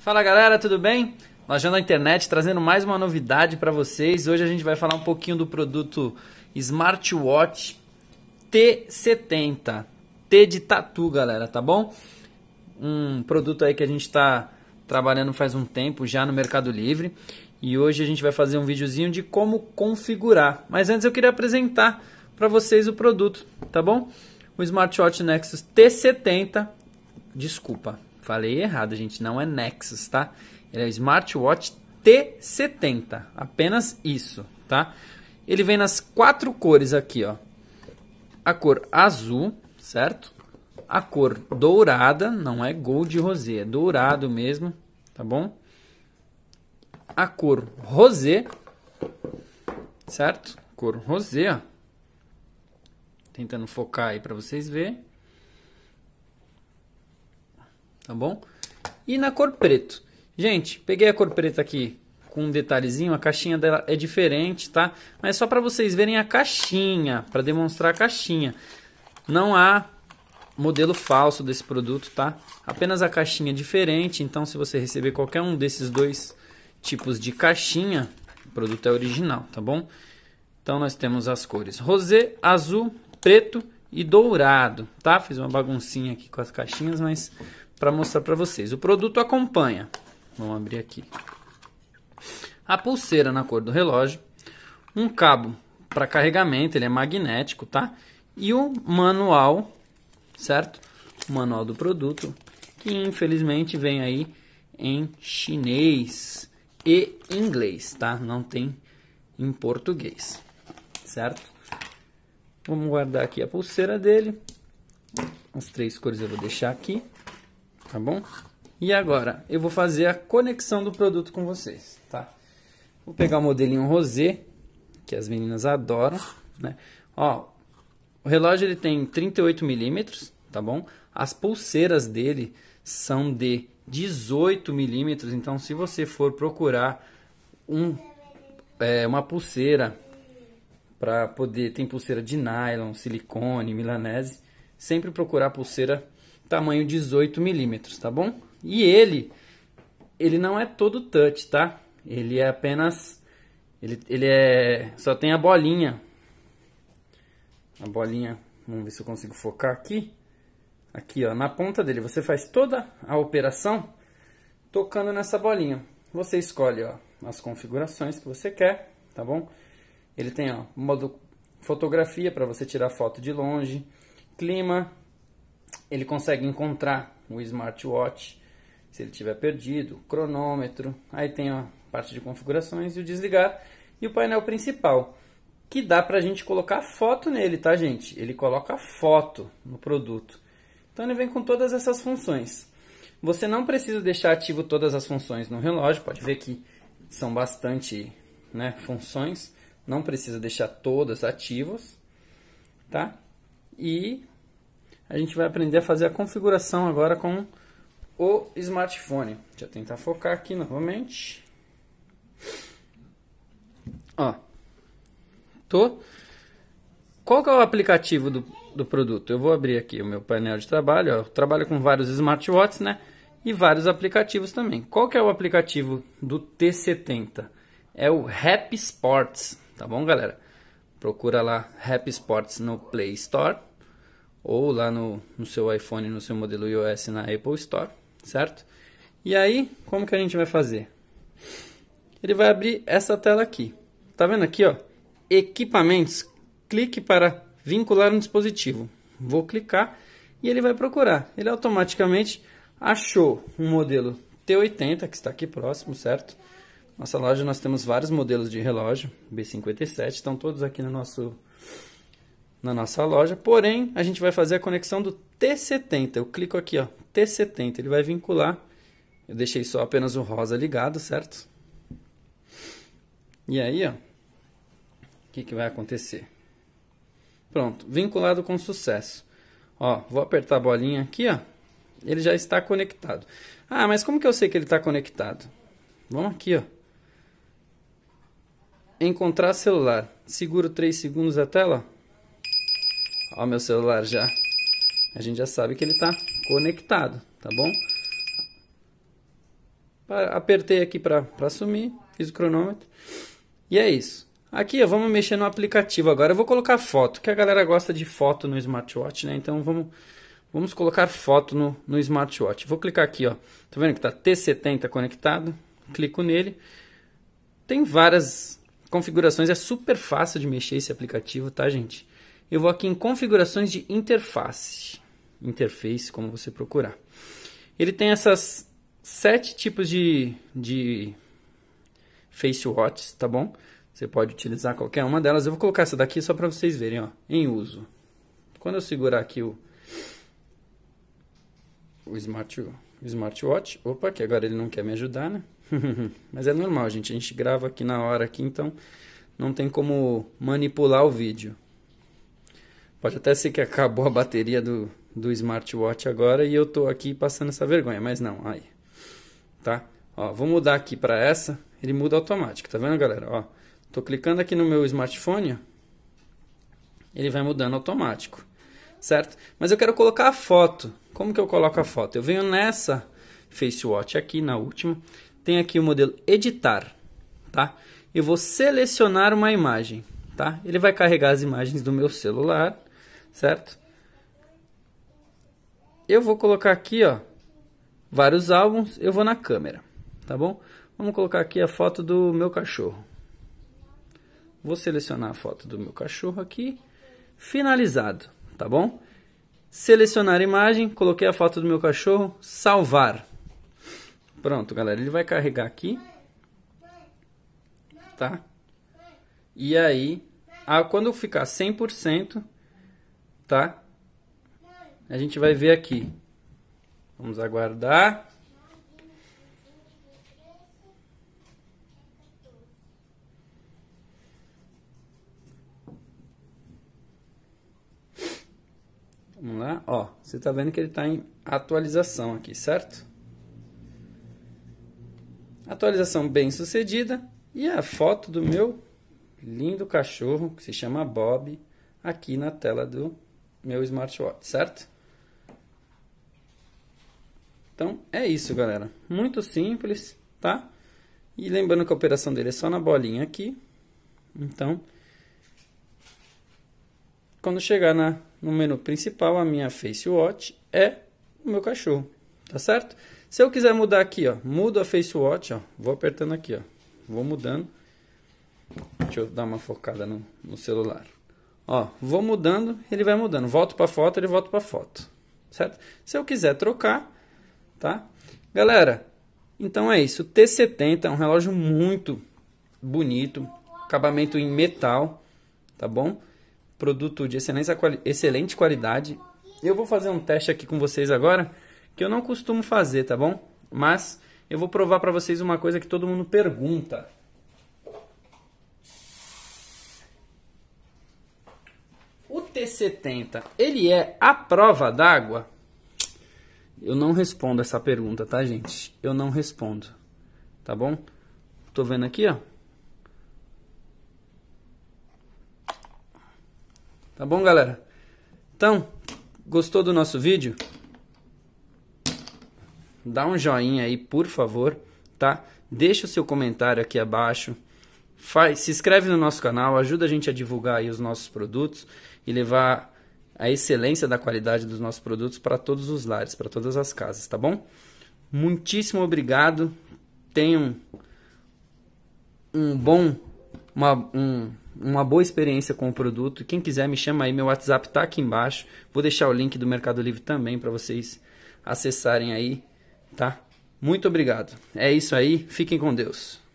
Fala galera, tudo bem? já na Internet trazendo mais uma novidade para vocês. Hoje a gente vai falar um pouquinho do produto Smartwatch T70. T de tatu, galera, tá bom? Um produto aí que a gente está trabalhando faz um tempo já no Mercado Livre. E hoje a gente vai fazer um videozinho de como configurar. Mas antes eu queria apresentar para vocês o produto, tá bom? O Smartwatch Nexus T70, desculpa, Falei errado, gente, não é Nexus, tá? Ele é smartwatch T70, apenas isso, tá? Ele vem nas quatro cores aqui, ó. A cor azul, certo? A cor dourada, não é gold rosé, é dourado mesmo, tá bom? A cor rosé, certo? Cor rosé, ó. Tentando focar aí para vocês verem tá bom? E na cor preto. Gente, peguei a cor preta aqui com um detalhezinho, a caixinha dela é diferente, tá? Mas só para vocês verem a caixinha, para demonstrar a caixinha. Não há modelo falso desse produto, tá? Apenas a caixinha é diferente, então se você receber qualquer um desses dois tipos de caixinha, o produto é original, tá bom? Então nós temos as cores rosé, azul, preto e dourado, tá? Fiz uma baguncinha aqui com as caixinhas, mas para mostrar para vocês. O produto acompanha. Vamos abrir aqui. A pulseira na cor do relógio, um cabo para carregamento, ele é magnético, tá? E o manual, certo? O manual do produto, que infelizmente vem aí em chinês e inglês, tá? Não tem em português, certo? Vamos guardar aqui a pulseira dele. As três cores eu vou deixar aqui, tá bom? E agora, eu vou fazer a conexão do produto com vocês, tá? Vou pegar o modelinho rosé, que as meninas adoram, né? Ó, o relógio ele tem 38 milímetros, tá bom? As pulseiras dele são de 18 milímetros, então se você for procurar um, é, uma pulseira para poder. Tem pulseira de nylon, silicone, milanese. Sempre procurar pulseira tamanho 18 milímetros, tá bom? E ele, ele não é todo touch, tá? Ele é apenas, ele, ele é, só tem a bolinha. A bolinha, vamos ver se eu consigo focar aqui. Aqui, ó, na ponta dele, você faz toda a operação tocando nessa bolinha. Você escolhe, ó, as configurações que você quer, tá bom? Ele tem ó, modo fotografia para você tirar foto de longe, clima, ele consegue encontrar o smartwatch se ele tiver perdido, cronômetro, aí tem a parte de configurações e o desligar e o painel principal que dá para a gente colocar foto nele, tá gente? Ele coloca foto no produto. Então ele vem com todas essas funções. Você não precisa deixar ativo todas as funções no relógio, pode ver que são bastante né, funções não precisa deixar todas ativas, tá? E a gente vai aprender a fazer a configuração agora com o smartphone. Deixa eu tentar focar aqui novamente. Ó, tô. Qual que é o aplicativo do, do produto? Eu vou abrir aqui o meu painel de trabalho. Ó. Eu trabalho com vários smartwatches, né? E vários aplicativos também. Qual que é o aplicativo do T70? é o Rap Sports, tá bom, galera? Procura lá Rap Sports no Play Store ou lá no, no seu iPhone, no seu modelo iOS na Apple Store, certo? E aí, como que a gente vai fazer? Ele vai abrir essa tela aqui. Tá vendo aqui, ó? Equipamentos. Clique para vincular um dispositivo. Vou clicar e ele vai procurar. Ele automaticamente achou um modelo T80 que está aqui próximo, certo? Nossa loja nós temos vários modelos de relógio, B57, estão todos aqui no nosso, na nossa loja. Porém, a gente vai fazer a conexão do T70. Eu clico aqui, ó, T70, ele vai vincular. Eu deixei só apenas o rosa ligado, certo? E aí, ó, o que, que vai acontecer? Pronto, vinculado com sucesso. Ó, vou apertar a bolinha aqui, ó. Ele já está conectado. Ah, mas como que eu sei que ele está conectado? Vamos aqui, ó. Encontrar celular. Seguro 3 segundos a tela. Ó meu celular já. A gente já sabe que ele está conectado, tá bom? Apertei aqui para sumir, fiz o cronômetro. E é isso. Aqui ó, vamos mexer no aplicativo agora. Eu vou colocar foto, que a galera gosta de foto no smartwatch, né? Então vamos, vamos colocar foto no, no smartwatch. Vou clicar aqui, ó. Tá vendo que tá T70 conectado? Clico nele. Tem várias configurações é super fácil de mexer esse aplicativo, tá, gente? Eu vou aqui em configurações de interface, interface, como você procurar. Ele tem essas sete tipos de, de face watches, tá bom? Você pode utilizar qualquer uma delas. Eu vou colocar essa daqui só para vocês verem, ó, em uso. Quando eu segurar aqui o, o, smart, o smartwatch, opa, que agora ele não quer me ajudar, né? Mas é normal, gente. A gente grava aqui na hora, aqui, então não tem como manipular o vídeo. Pode até ser que acabou a bateria do, do smartwatch agora e eu tô aqui passando essa vergonha, mas não, aí. Tá? Ó, vou mudar aqui para essa, ele muda automático, tá vendo, galera? Ó, tô clicando aqui no meu smartphone, ele vai mudando automático. Certo? Mas eu quero colocar a foto. Como que eu coloco a foto? Eu venho nessa Face Watch aqui na última tem aqui o modelo editar, tá? Eu vou selecionar uma imagem, tá? Ele vai carregar as imagens do meu celular, certo? Eu vou colocar aqui, ó, vários álbuns, eu vou na câmera, tá bom? Vamos colocar aqui a foto do meu cachorro. Vou selecionar a foto do meu cachorro aqui, finalizado, tá bom? Selecionar imagem, coloquei a foto do meu cachorro, salvar. Pronto, galera. Ele vai carregar aqui. Tá? E aí, a, quando ficar 100%, tá? A gente vai ver aqui. Vamos aguardar. Vamos lá, ó, você tá vendo que ele tá em atualização aqui, certo? Atualização bem sucedida e a foto do meu lindo cachorro que se chama Bob aqui na tela do meu smartwatch, certo? Então é isso, galera. Muito simples, tá? E lembrando que a operação dele é só na bolinha aqui. Então, quando chegar na, no menu principal, a minha Face Watch é o meu cachorro, tá certo? Se eu quiser mudar aqui, ó, mudo a face watch, ó, vou apertando aqui, ó, vou mudando. Deixa eu dar uma focada no, no celular. Ó, vou mudando, ele vai mudando. Volto para foto, ele volta para foto. Certo? Se eu quiser trocar, tá? Galera, então é isso. O T70 é um relógio muito bonito, acabamento em metal, tá bom? Produto de excelência, excelente qualidade. Eu vou fazer um teste aqui com vocês agora que eu não costumo fazer, tá bom? Mas eu vou provar para vocês uma coisa que todo mundo pergunta. O T70, ele é a prova d'água? Eu não respondo essa pergunta, tá, gente? Eu não respondo. Tá bom? Tô vendo aqui, ó. Tá bom, galera? Então, gostou do nosso vídeo? dá um joinha aí, por favor, tá? Deixa o seu comentário aqui abaixo. Faz, se inscreve no nosso canal, ajuda a gente a divulgar aí os nossos produtos e levar a excelência da qualidade dos nossos produtos para todos os lares, para todas as casas, tá bom? Muitíssimo obrigado. Tenham um bom uma, um, uma boa experiência com o produto. Quem quiser me chama aí, meu WhatsApp tá aqui embaixo. Vou deixar o link do Mercado Livre também para vocês acessarem aí Tá? Muito obrigado. É isso aí. Fiquem com Deus.